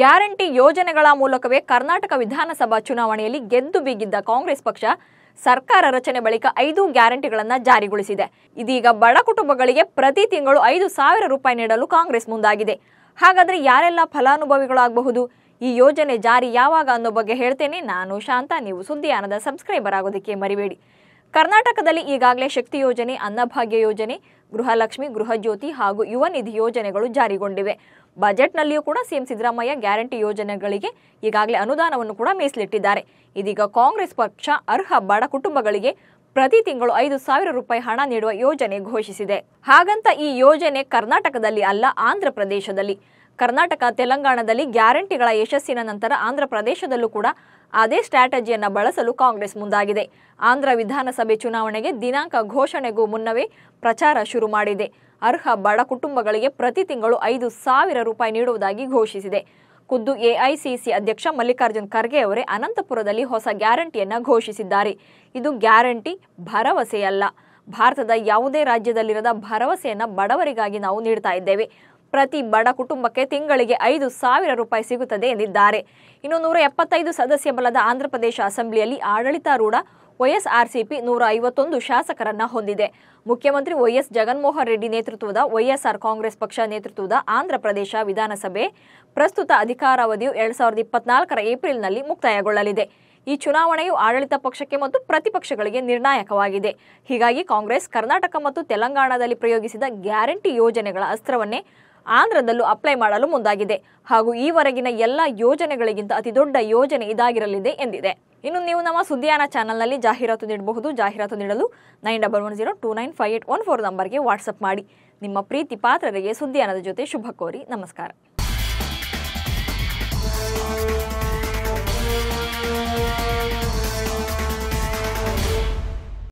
guarantee ಯೋಜನೆಗಳ ಮೂಲಕವೇ ಕರ್ನಾಟಕ ವಿಧಾನಸಭಾ ಚುನಾವಣೆಯಲ್ಲಿ ಗೆದ್ದು ಬೀಗಿದ್ದ ಕಾಂಗ್ರೆಸ್ ಪಕ್ಷ ಸರ್ಕಾರ ರಚನೆ ಬಳಿಕ ಐದು ಗ್ಯಾರಂಟಿಗಳನ್ನು ಜಾರಿಗೊಳಿಸಿದೆ ಇದೀಗ ಬಡ ಕುಟುಂಬಗಳಿಗೆ ಪ್ರತಿ ತಿಂಗಳು ಐದು ಸಾವಿರ ರೂಪಾಯಿ ನೀಡಲು ಕಾಂಗ್ರೆಸ್ ಮುಂದಾಗಿದೆ ಹಾಗಾದರೆ ಯಾರೆಲ್ಲ ಫಲಾನುಭವಿಗಳಾಗಬಹುದು ಈ ಯೋಜನೆ ಜಾರಿ ಯಾವಾಗ ಅನ್ನೋ ಬಗ್ಗೆ ಹೇಳ್ತೇನೆ ನಾನು ಶಾಂತ ನೀವು ಸುದ್ದಿಯಾನದ ಸಬ್ಸ್ಕ್ರೈಬರ್ ಆಗೋದಕ್ಕೆ ಮರಿಬೇಡಿ ಕರ್ನಾಟಕದಲ್ಲಿ ಈಗಾಗಲೇ ಶಕ್ತಿ ಯೋಜನೆ ಅನ್ನಭಾಗ್ಯ ಯೋಜನೆ ಗೃಹಲಕ್ಷ್ಮಿ ಗೃಹಜ್ಯೋತಿ ಹಾಗೂ ಯುವ ನಿಧಿ ಯೋಜನೆಗಳು ಜಾರಿಗೊಂಡಿವೆ ಬಜೆಟ್ನಲ್ಲಿಯೂ ಕೂಡ ಸಿಎಂ ಸಿದ್ದರಾಮಯ್ಯ ಗ್ಯಾರಂಟಿ ಯೋಜನೆಗಳಿಗೆ ಈಗಾಗಲೇ ಅನುದಾನವನ್ನು ಕೂಡ ಮೀಸಲಿಟ್ಟಿದ್ದಾರೆ ಇದೀಗ ಕಾಂಗ್ರೆಸ್ ಪಕ್ಷ ಅರ್ಹ ಬಡ ಕುಟುಂಬಗಳಿಗೆ ಪ್ರತಿ ತಿಂಗಳು ಐದು ಸಾವಿರ ರೂಪಾಯಿ ಹಣ ನೀಡುವ ಯೋಜನೆ ಘೋಷಿಸಿದೆ ಹಾಗಂತ ಈ ಯೋಜನೆ ಕರ್ನಾಟಕದಲ್ಲಿ ಅಲ್ಲ ಆಂಧ್ರ ಪ್ರದೇಶದಲ್ಲಿ ಕರ್ನಾಟಕ ತೆಲಂಗಾಣದಲ್ಲಿ ಗ್ಯಾರಂಟಿಗಳ ಯಶಸ್ಸಿನ ನಂತರ ಆಂಧ್ರ ಪ್ರದೇಶದಲ್ಲೂ ಕೂಡ ಅದೇ ಸ್ಟ್ರಾಟಜಿಯನ್ನು ಬಳಸಲು ಕಾಂಗ್ರೆಸ್ ಮುಂದಾಗಿದೆ ಆಂಧ್ರ ವಿಧಾನಸಭೆ ಚುನಾವಣೆಗೆ ದಿನಾಂಕ ಘೋಷಣೆಗೂ ಮುನ್ನವೇ ಪ್ರಚಾರ ಶುರು ಮಾಡಿದೆ ಅರ್ಹ ಬಡ ಕುಟುಂಬಗಳಿಗೆ ಪ್ರತಿ ತಿಂಗಳು ಐದು ಸಾವಿರ ರೂಪಾಯಿ ನೀಡುವುದಾಗಿ ಘೋಷಿಸಿದೆ ಖುದ್ದು ಎಐಸಿಸಿ ಅಧ್ಯಕ್ಷ ಮಲ್ಲಿಕಾರ್ಜುನ್ ಖರ್ಗೆ ಅವರೇ ಅನಂತಪುರದಲ್ಲಿ ಹೊಸ ಗ್ಯಾರಂಟಿಯನ್ನು ಘೋಷಿಸಿದ್ದಾರೆ ಇದು ಗ್ಯಾರಂಟಿ ಭರವಸೆಯಲ್ಲ ಭಾರತದ ಯಾವುದೇ ರಾಜ್ಯದಲ್ಲಿರದ ಭರವಸೆಯನ್ನು ಬಡವರಿಗಾಗಿ ನಾವು ನೀಡ್ತಾ ಇದ್ದೇವೆ ಪ್ರತಿ ಬಡ ಕುಟುಂಬಕ್ಕೆ ತಿಂಗಳಿಗೆ ಐದು ಸಾವಿರ ರೂಪಾಯಿ ಸಿಗುತ್ತದೆ ಎಂದಿದ್ದಾರೆ ಇನ್ನು ನೂರ ಎಪ್ಪತ್ತೈದು ಸದಸ್ಯ ಬಲದ ಆಂಧ್ರಪ್ರದೇಶ ಅಸೆಂಬ್ಲಿಯಲ್ಲಿ ಆಡಳಿತಾರೂಢ ವೈಎಸ್ಆರ್ಸಿಪಿ ನೂರ ಐವತ್ತೊಂದು ಶಾಸಕರನ್ನ ಹೊಂದಿದೆ ಮುಖ್ಯಮಂತ್ರಿ ವೈಎಸ್ ಜಗನ್ಮೋಹನ್ ರೆಡ್ಡಿ ನೇತೃತ್ವದ ವೈಎಸ್ಆರ್ ಕಾಂಗ್ರೆಸ್ ಪಕ್ಷ ನೇತೃತ್ವದ ಆಂಧ್ರಪ್ರದೇಶ ವಿಧಾನಸಭೆ ಪ್ರಸ್ತುತ ಅಧಿಕಾರಾವಧಿಯು ಎರಡ್ ಸಾವಿರದ ಇಪ್ಪತ್ನಾಲ್ಕರ ಏಪ್ರಿಲ್ನಲ್ಲಿ ಮುಕ್ತಾಯಗೊಳ್ಳಲಿದೆ ಈ ಚುನಾವಣೆಯು ಆಡಳಿತ ಪಕ್ಷಕ್ಕೆ ಮತ್ತು ಪ್ರತಿಪಕ್ಷಗಳಿಗೆ ನಿರ್ಣಾಯಕವಾಗಿದೆ ಹೀಗಾಗಿ ಕಾಂಗ್ರೆಸ್ ಕರ್ನಾಟಕ ಮತ್ತು ತೆಲಂಗಾಣದಲ್ಲಿ ಪ್ರಯೋಗಿಸಿದ ಗ್ಯಾರಂಟಿ ಯೋಜನೆಗಳ ಅಸ್ತ್ರವನ್ನೇ ಆಂಧ್ರದಲ್ಲೂ ಅಪ್ಲೈ ಮಾಡಲು ಮುಂದಾಗಿದೆ ಹಾಗೂ ಈವರೆಗಿನ ಎಲ್ಲ ಯೋಜನೆಗಳಿಗಿಂತ ಅತಿ ದೊಡ್ಡ ಯೋಜನೆ ಇದಾಗಿರಲಿದೆ ಎಂದಿದೆ ಇನ್ನು ನೀವು ನಮ್ಮ ಸುದ್ದಿಯಾನ ಚಾನಲ್ನಲ್ಲಿ ಜಾಹೀರಾತು ನೀಡಬಹುದು ಜಾಹೀರಾತು ನೀಡಲು nine double one zero two nine five eight one four ನಂಬರ್ಗೆ ವಾಟ್ಸಪ್ ಮಾಡಿ ನಿಮ್ಮ ಪ್ರೀತಿ ಪಾತ್ರರಿಗೆ ಸುದ್ದಿಯಾನದ ಜೊತೆ ಶುಭ ಕೋರಿ ನಮಸ್ಕಾರ